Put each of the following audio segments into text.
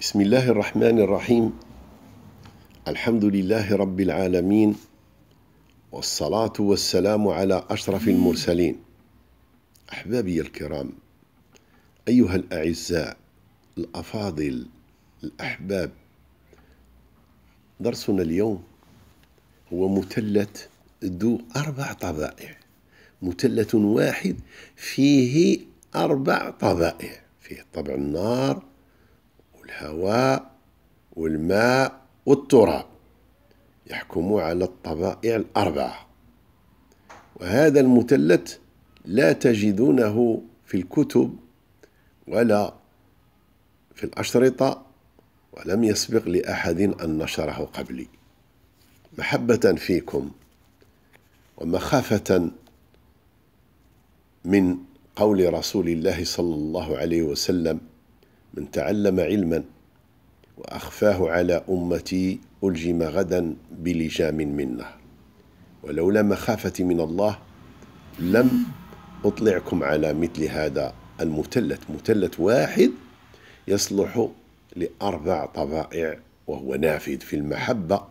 بسم الله الرحمن الرحيم الحمد لله رب العالمين والصلاة والسلام على أشرف المرسلين أحبابي الكرام أيها الأعزاء الأفاضل الأحباب درسنا اليوم هو مثلث ذو أربع طبائع مثلث واحد فيه أربع طبائع فيه طبع النار الهواء والماء والتراب يحكم على الطبائع الأربعة وهذا المثلث لا تجدونه في الكتب ولا في الأشرطة ولم يسبق لأحد أن نشره قبلي محبة فيكم ومخافة من قول رسول الله صلى الله عليه وسلم من تعلم علما وأخفاه على أمتي ألجم غدا بلجام من نهر ولولا مخافتي من الله لم أطلعكم على مثل هذا المثلث مثلث واحد يصلح لأربع طبائع وهو نافذ في المحبة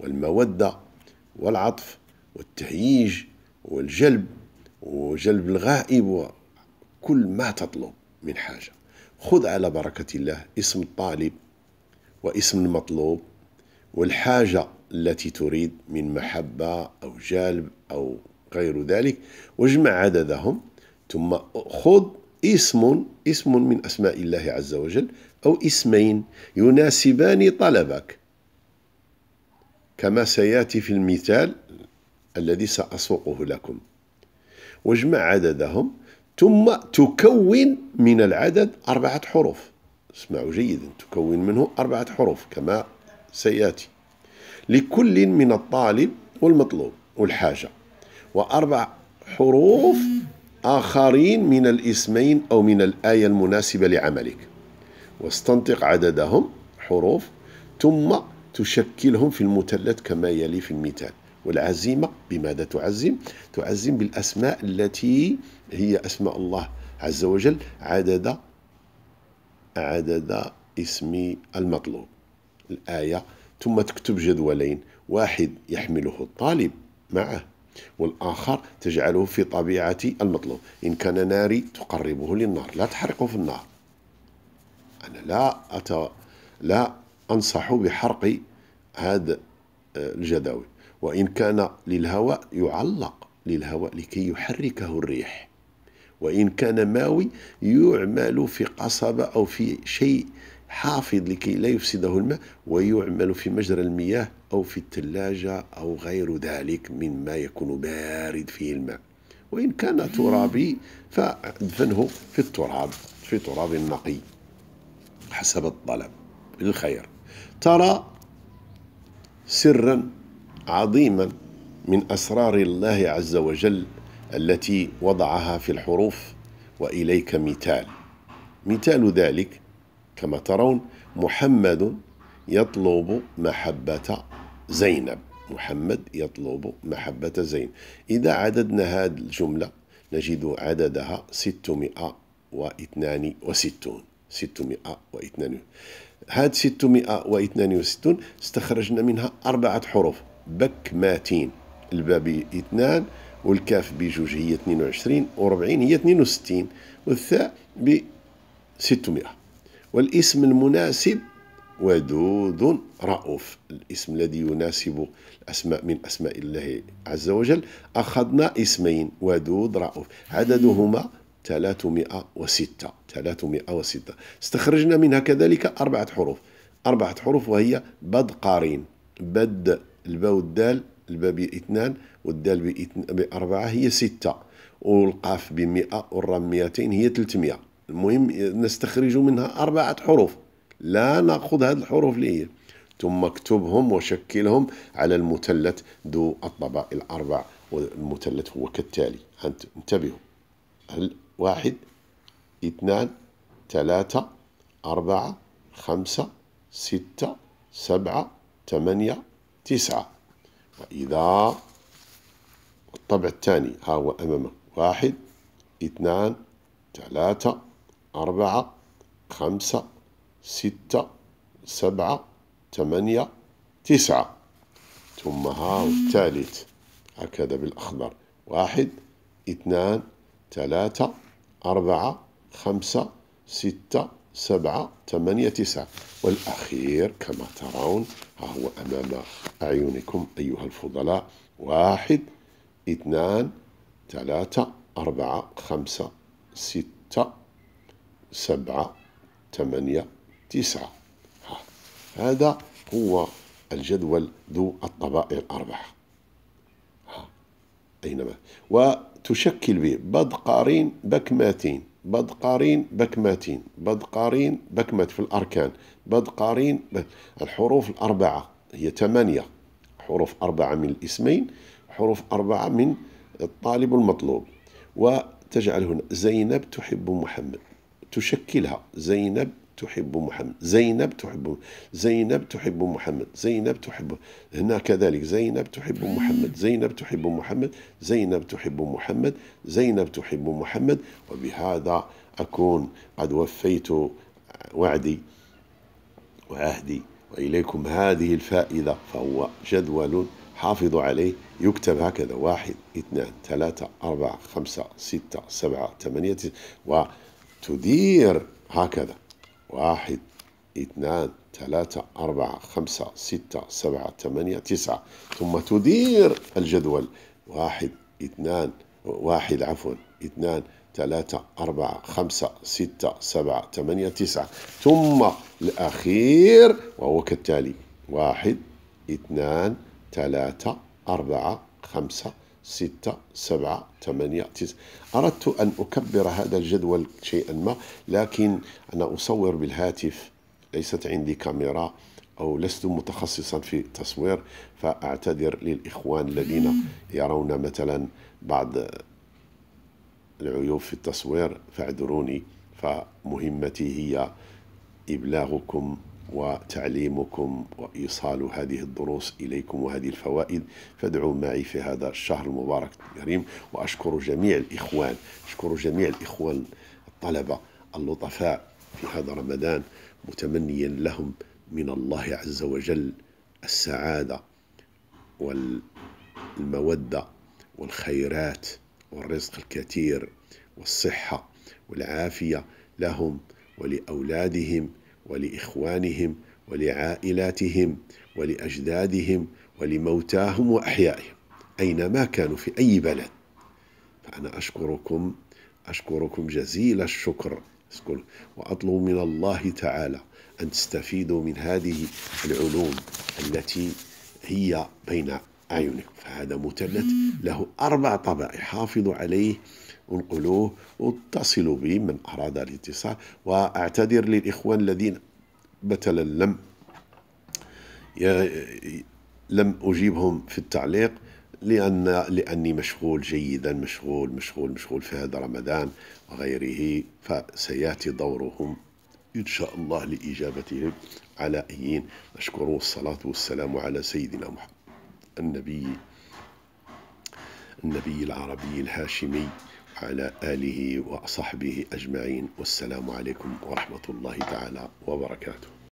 والمودة والعطف والتهييج والجلب وجلب الغائب وكل ما تطلب من حاجه خذ على بركة الله اسم الطالب واسم المطلوب والحاجة التي تريد من محبة أو جلب أو غير ذلك واجمع عددهم ثم خذ اسم اسم من أسماء الله عز وجل أو اسمين يناسبان طلبك كما سياتي في المثال الذي ساسوقه لكم واجمع عددهم ثم تكون من العدد أربعة حروف اسمعوا جيدا تكون منه أربعة حروف كما سيأتي لكل من الطالب والمطلوب والحاجة وأربع حروف آخرين من الاسمين أو من الآية المناسبة لعملك واستنطق عددهم حروف ثم تشكلهم في المثلث كما يلي في المثال والعزيمة بماذا تعزم؟ تعزم بالأسماء التي هي أسماء الله عز وجل عدد عدد اسم المطلوب الآية ثم تكتب جدولين واحد يحمله الطالب معه والآخر تجعله في طبيعة المطلوب إن كان ناري تقربه للنار لا تحرقه في النار أنا لا أت... لا أنصح بحرق هذا آه، الجداول وإن كان للهواء يعلق للهواء لكي يحركه الريح وإن كان ماوي يعمل في قصبة أو في شيء حافظ لكي لا يفسده الماء ويعمل في مجرى المياه أو في الثلاجة أو غير ذلك مما يكون بارد فيه الماء وإن كان ترابي فادفنه في التراب في تراب نقي حسب الطلب للخير ترى سرا عظيما من اسرار الله عز وجل التي وضعها في الحروف واليك مثال مثال ذلك كما ترون محمد يطلب محبه زينب محمد يطلب محبه زينب اذا عددنا هذه الجمله نجد عددها 662 662 هاد 662 استخرجنا منها أربعة حروف بك ماتين الباب اثنان والكاف بجوج هي 22 و40 هي 62 والثاء ب 600 والاسم المناسب ودود رؤوف الاسم الذي يناسب الأسماء من أسماء الله عز وجل أخذنا اسمين ودود رؤوف عددهما 306 306 استخرجنا منها كذلك أربعة حروف أربعة حروف وهي بدقارين بد الباء والدال الباء باثنان والدال بأربعة هي ستة والقاف بمئة والرام 200 هي 300 المهم نستخرج منها أربعة حروف لا نأخذ هذه الحروف اللي هي ثم اكتبهم وشكلهم على المثلث ذو الطبع الأربع والمثلث هو كالتالي انتبهوا واحد اثنان ثلاثة أربعة خمسة ستة سبعة ثمانية تسعة وإذا الطبع الثاني ها هو أمامه واحد اثنان ثلاثة أربعة خمسة ستة سبعة ثمانية تسعة ثم ها الثالث هكذا بالأخضر واحد اثنان ثلاثة أربعة خمسة ستة سبعة ثمانية تسعة والأخير كما ترون ها هو أمام أعينكم أيها الفضلاء واحد اثنان ثلاثة أربعة خمسة ستة سبعة ثمانية تسعة ها. هذا هو الجدول ذو الطبائع الأربعة ها. أينما وتشكل به بدقارين بكماتين بدقارين بكمتين بكماتين بكمت بكمات في الأركان بدقارين الحروف الأربعة هي ثمانية حروف أربعة من الاسمين حروف أربعة من الطالب المطلوب وتجعل هنا زينب تحب محمد تشكلها زينب تحب محمد زينب تحب زينب تحب محمد زينب تحب هنا كذلك زينب تحب محمد زينب تحب محمد زينب تحب محمد زينب تحب محمد وبهذا أكون قد وفيت وعدي وعهدي وإليكم هذه الفائدة فهو جدول حافظوا عليه يكتب هكذا واحد اثنان ثلاثة أربعة خمسة ستة سبعة ثمانية وتدير هكذا واحد اثنان ثلاثة أربعة خمسة ستة سبعة ثمانية تسعة ثم تدير الجدول واحد اثنان واحد عفوا اثنان ثلاثة أربعة خمسة ستة سبعة ثمانية تسعة ثم الأخير وهو كالتالي واحد اثنان ثلاثة أربعة خمسة ستة سبعة ثمانية تسعة أردت أن أكبر هذا الجدول شيئا ما لكن أنا أصور بالهاتف ليست عندي كاميرا أو لست متخصصا في التصوير فأعتذر للإخوان الذين يرون مثلا بعض العيوب في التصوير فاعذروني فمهمتي هي إبلاغكم وتعليمكم وإيصال هذه الدروس إليكم وهذه الفوائد فادعوا معي في هذا الشهر المبارك الكريم وأشكر جميع الإخوان أشكر جميع الإخوان الطلبة اللطفاء في هذا رمضان متمنيا لهم من الله عز وجل السعادة والمودة والخيرات والرزق الكثير والصحة والعافية لهم ولأولادهم ولإخوانهم ولعائلاتهم ولأجدادهم ولموتاهم وأحيائهم أينما كانوا في أي بلد فأنا أشكركم أشكركم جزيل الشكر وأطلب من الله تعالى أن تستفيدوا من هذه العلوم التي هي بين أعينكم فهذا مثلث له أربع طبائع حافظوا عليه انقلوه واتصلوا بي من أراد الاتصال وأعتذر للإخوان الذين مثلا لم لم أجيبهم في التعليق لأن لأني مشغول جيدا مشغول مشغول مشغول في هذا رمضان وغيره فسيأتي دورهم إن شاء الله لإجابتهم على أيين أشكر والصلاة والسلام على سيدنا محمد النبي النبي العربي الهاشمي وعلى آله وصحبه أجمعين والسلام عليكم ورحمة الله تعالى وبركاته